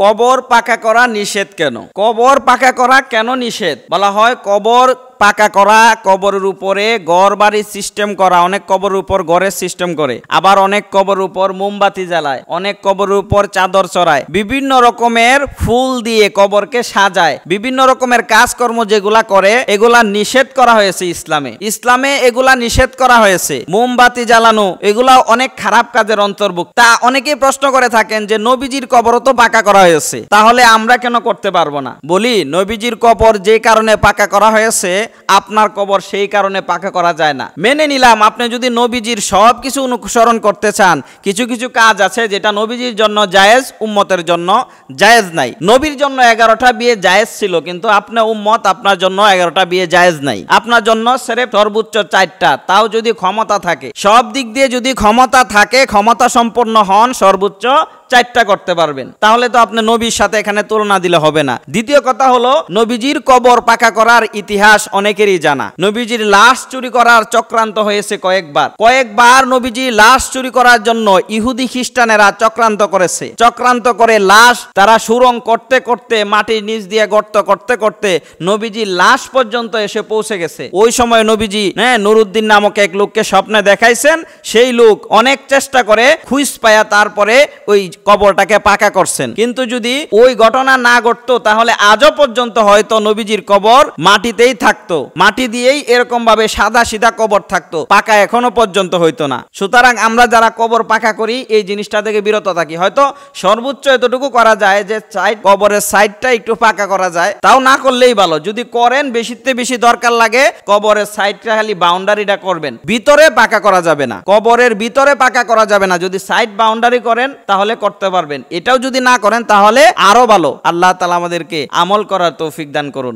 কবর পাকা করা নিষেধ কেন কবর পাকা করা কেন নিষেধ বলা হয় কবর পাকা করা কবরের উপরে গড় বাড়ির সিস্টেম করা অনেক কবরের উপর গড়ের সিস্টেম করে আবার অনেক কবর উপর মোমবাতি জ্বালায় অনেক কবর উপর চাদর চড়ায় বিভিন্ন রকমের ফুল দিয়ে কবরকে সাজায় বিভিন্ন রকমের কাজকর্ম যেগুলা করে এগুলা নিষেধ করা হয়েছে ইসলামে ইসলামে এগুলা নিষেধ করা হয়েছে মোমবাতি জ্বালানো এগুলা অনেক খারাপ কাজের অন্তর্ভুক্ত তা অনেকে প্রশ্ন করে থাকেন যে নবীজির কবর তো পাকা করা হয়েছে তাহলে আমরা কেন করতে পারবো না বলি নবীজির কবর যে কারণে পাকা করা হয়েছে আপনার কবর সেই কারণে পাকা করা যায় না মেনে নিলাম আপনি যদি নবীজির সব কিছু অনুসরণ করতে চান কিছু কিছু কাজ আছে যেটা নবীজির জন্য জায়েজ উম্মতের জন্য জায়েজ নাই নবীর জন্য এগারোটা বিয়ে জায়েজ ছিল কিন্তু আপনার উম্মত আপনার জন্য এগারোটা বিয়ে জায়েজ নাই আপনার জন্য সেরেফ সর্বোচ্চ চারটা তাও যদি ক্ষমতা থাকে সব দিক দিয়ে যদি ক্ষমতা থাকে ক্ষমতা সম্পন্ন হন সর্বোচ্চ চারটা করতে পারবেন তাহলে তো আপনি নবীর সাথে এখানে তুলনা দিলে হবে না দ্বিতীয় কথা হলো নবীজির কবর পাকা করার ইতিহাস অনেকেরই জানা নবীজির লাশ চুরি করার চক্রান্ত হয়েছে কয়েকবার কয়েকবার নবীজি লাশ চুরি করার জন্য ইহুদি খ্রিস্টানেরা চক্রান্ত করেছে চক্রান্ত করে লাশ তারা সুরং করতে করতে মাটির নিচ দিয়ে গর্ত করতে করতে নবীজি লাশ পর্যন্ত এসে পৌঁছে গেছে ওই সময় নবীজি হ্যাঁ নুরুদ্দিন নামক এক লোককে স্বপ্নে দেখাইছেন সেই লোক অনেক চেষ্টা করে খুঁজ পায়া তারপরে ওই কবরটাকে পাকা করছেন কিন্তু যদি ওই ঘটনা না ঘটতো তাহলে আজও পর্যন্ত হয়তো নবীজির কবর মাটিতেই থাকতো মাটি দিয়েই এরকম ভাবে সাদা সিধা কবর থাকতো পাকা এখনো পর্যন্ত হইতো না সুতরাং আমরা যারা কবর পাকা করি এই জিনিসটা থেকে বিরত থাকি হয়তো সর্বোচ্চ এতটুকু করা যায় যে সাইড কবরের সাইডটা একটু পাকা করা যায় তাও না করলেই ভালো যদি করেন বেশিতে বেশি দরকার লাগে কবরের সাইডটা খালি বাউন্ডারিটা করবেন ভিতরে পাকা করা যাবে না কবরের ভিতরে পাকা করা যাবে না যদি সাইড বাউন্ডারি করেন তাহলে করতে পারবেন এটাও যদি না করেন তাহলে আরো ভালো আল্লাহ তালা আমাদেরকে আমল করার তৌফিক দান করুন